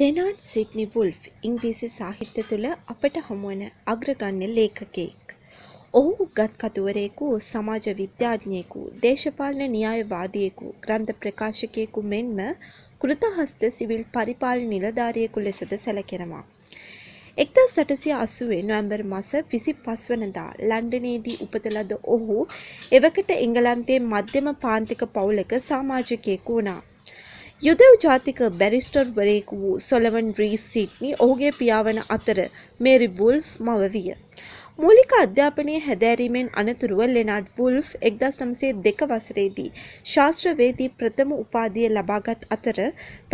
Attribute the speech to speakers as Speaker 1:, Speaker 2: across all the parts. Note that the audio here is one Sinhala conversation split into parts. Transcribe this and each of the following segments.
Speaker 1: ඩෙනාඩ් සිඩ්නි වුල්ෆ් ඉංග්‍රීසි සාහිත්‍ය තුළ අපට හමුවන අග්‍රගන්‍ය ලේඛකයෙක්. ඔහු උගත් කතුවරයෙකු සමාජ විද්‍යාඥයෙකු දේශපාලන න්‍යායවාදියෙකු ග්‍රන්ථ ප්‍රකාශකයෙකු මෙන්ම කෘතහස්ත සිවිල් පරිපාලන නිලධාරියෙකු ලෙසද සැලකෙනවා. එක්දා සටසිය අසුවේ නොවැම්බර් මස විසි පස්වනදා ලන්ඩනයේදී උපතලද ඔහු එවකට එංගලන්තේ මධ්‍යම පාන්තික පවුලක සාමාජිකයෙකු වුණා. යුදෙව් ජාතික බැරිස්ටර්වරයෙකු වූ සොලවන් රීස් සිට්නි ඔහුගේ පියාවන අතර මේරි බුල්ෆ් මව විය. මූලික අධ්‍යාපනය හැදෑරීමෙන් අනතුරුව ලෙනඩ් වුල්ෆ් එක්දස් නම්සේ දෙක වසරේදී ශාස්ත්‍රවේදී ප්‍රථම උපාදිය ලබාගත් අතර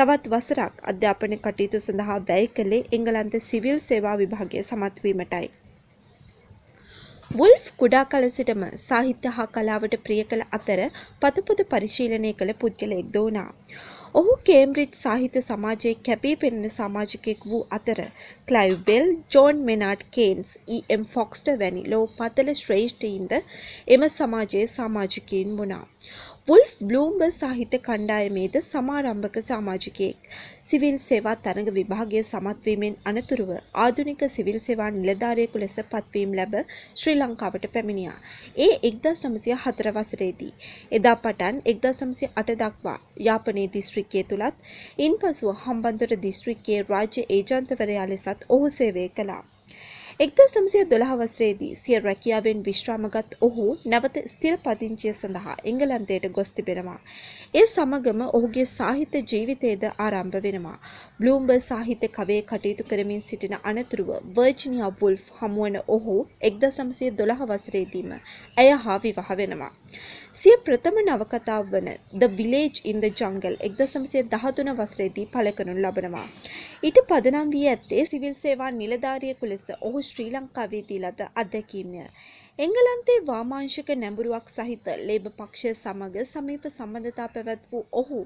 Speaker 1: තවත් වසරක් අධ්‍යාපන කටයුතු සඳහා වැය කළේ එංගලන්ත සිවිල් සේවා විභාගය සමත්වීමටයි. වුල්ෆ් කුඩා කල සිටම සාහිත්‍ය හා කලාවට ප්‍රිය කළ අතර පතපොත පරිශීලනය කළ පුද්ගලයෙක් දෝනා. ඔහු කේම්බ්‍රිජ් සාහිත්‍ය සමාජයේ කැපී පෙනෙන සමාජකයෙක් වූ අතර Clive Bell, John Maynard Keynes, E M. Forster වැනි ලොව පතල ශ්‍රේෂ්ඨයින්ද එම සමාජයේ සමාජකයින් වුණා. වුල්ෆ් බ්ලූම්බර් සාහිත්‍ය කණ්ඩායමේද සමාරම්භක සමාජිකයෙක්. සිවිල් සේවා තරඟ විභාගය සමත්වීමෙන් අනතුරුව ආධුනික සිවිල් සේවා නිලධාරියෙකු ලෙස පත්වීම ලැබ ශ්‍රී ලංකාවට පැමිණියා. ඒ 1904 වසරේදී. එදා පටන් 1908 දක්වා යාපනයේ දිස්ත්‍රික්කයේ තුලත් ඉන්පසුව හම්බන්තොට දිස්ත්‍රික්කයේ රාජ්‍ය ඒජන්තවරයා ලෙසත් ඔහු සේවය කළා. එක්දස් නම්සය දොළහ වසරේදී සිය රැකියාවෙන් විශ්‍රාමගත් ඔහු නැවත ස්තිර පදිංචිය සඳහා එංගලන්තයට ගොස් තිබෙනවා. ඒ සමගම ඔහුගේ සාහිත්‍ය ජීවිතයද ආරම්භ වෙනවා. බ්ලූම්බර් සාහිත්‍ය කවේ කටයුතු කරමින් සිටින අනතුරුව වර්ජිනියා වුල්ෆ් හමුවන ඔහු එක්දස් නම්සය දොළහ වසරේදීම ඇය හා විවාහ වෙනවා. සිය ප්‍රථම නවකතාව වන ද විලේජ් ඉන්ද ජංගල් එක්දසම්සේ දහතුන වසරේදී පලකනු ලබනවා. ඊට පදනම් වී ඇත්තේ සිවිල් සේවා නිලධාරියකු ලෙස ඔහු ශ්‍රී ලංකාවේ දීලද අත්දැකීමය. එංගලන්තේ වාමාංශික නැඹුරුවක් සහිත ලේබ පක්ෂය සමග සමීප සම්බන්ධතා පැවැත් වූ ඔහු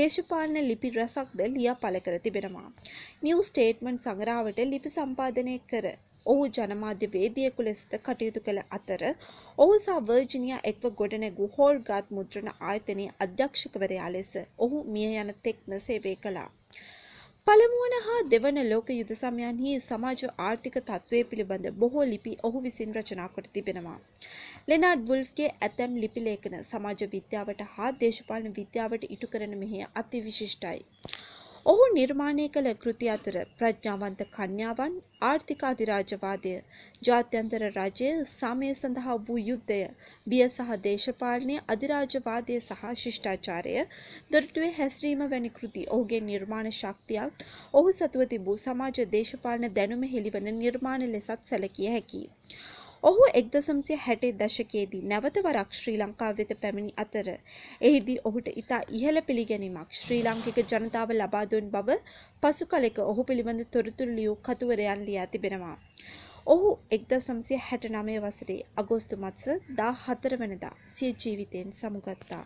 Speaker 1: දේශපාලන ලිපි රැසක්ද ලියා පළ කර තිබෙනවා. නිව් ස්ටේට්මන්ට් සඟරාවට ලිපි සම්පාදනය කර ඔහු ජනමාධ්‍ය වේදියෙකු ලෙසද කටයුතු කළ අතර ඔහු සහ වර්ජිනියා එක්ව ගොඩනැගූ හෝල්ගාත් මුද්‍රණ ආයතනයේ අධ්‍යක්ෂකවරයා ලෙස ඔහු මිය යන තෙක්ම සේවය කළා. පළමුවන හා දෙවන ලෝක යුද සමයන්හි සමාජ ආර්ථික තත්ත්වය පිළිබඳ බොහෝ ලිපි ඔහු විසින් රචනා කොට තිබෙනවා. ලෙනාඩ් වුල්ෆ්ගේ ඇතැම් ලිපි ලේඛන සමාජ විද්‍යාවට හා දේශපාලන විද්‍යාවට ඉටු කරන මෙහි අතිවිශිෂ්ටයි. ඔහු නිර්මාණය කළ කෘති අතර ප්‍රඥාවන්ත කන්‍යාවන් ආර්ථික අධිරාජ්‍යවාදය ජාත්‍යන්තර රජය සමය සඳහා වූ යුද්ධය බිය සහ දේශපාලනය අධිරාජ්‍යවාදය සහ ශිෂ්ටාචාරය දොරටුවේ හැසිරීම වැනි කෘති ඔහුගේ නිර්මාණ ශක්තියක් ඔහු සතුව තිබූ සමාජ දේශපාලන දැනුම හෙළිවන නිර්මාණ ලෙසත් සැලකිය හැකියි. ඔහු එක්දසම්සිය හැටේ දශකයේදී නැවතවරක් ශ්‍රී ලංකා වෙත පැමිණි අතර එහිදී ඔහුට ඉතා ඉහළ පිළිගැනීමක් ශ්‍රී ලාංකික ජනතාව ලබාදුන් බව පසු කලෙක ඔහු පිළිබඳ තොරතුරු ලියූ කතුවරයන් ලියා තිබෙනවා. ඔහු එක්ද සම්සිය හැට නමය වසරේ අගෝස්තු මත්ස දා හතර වනදා සිය ජීවිතයෙන් සමුගත්තා.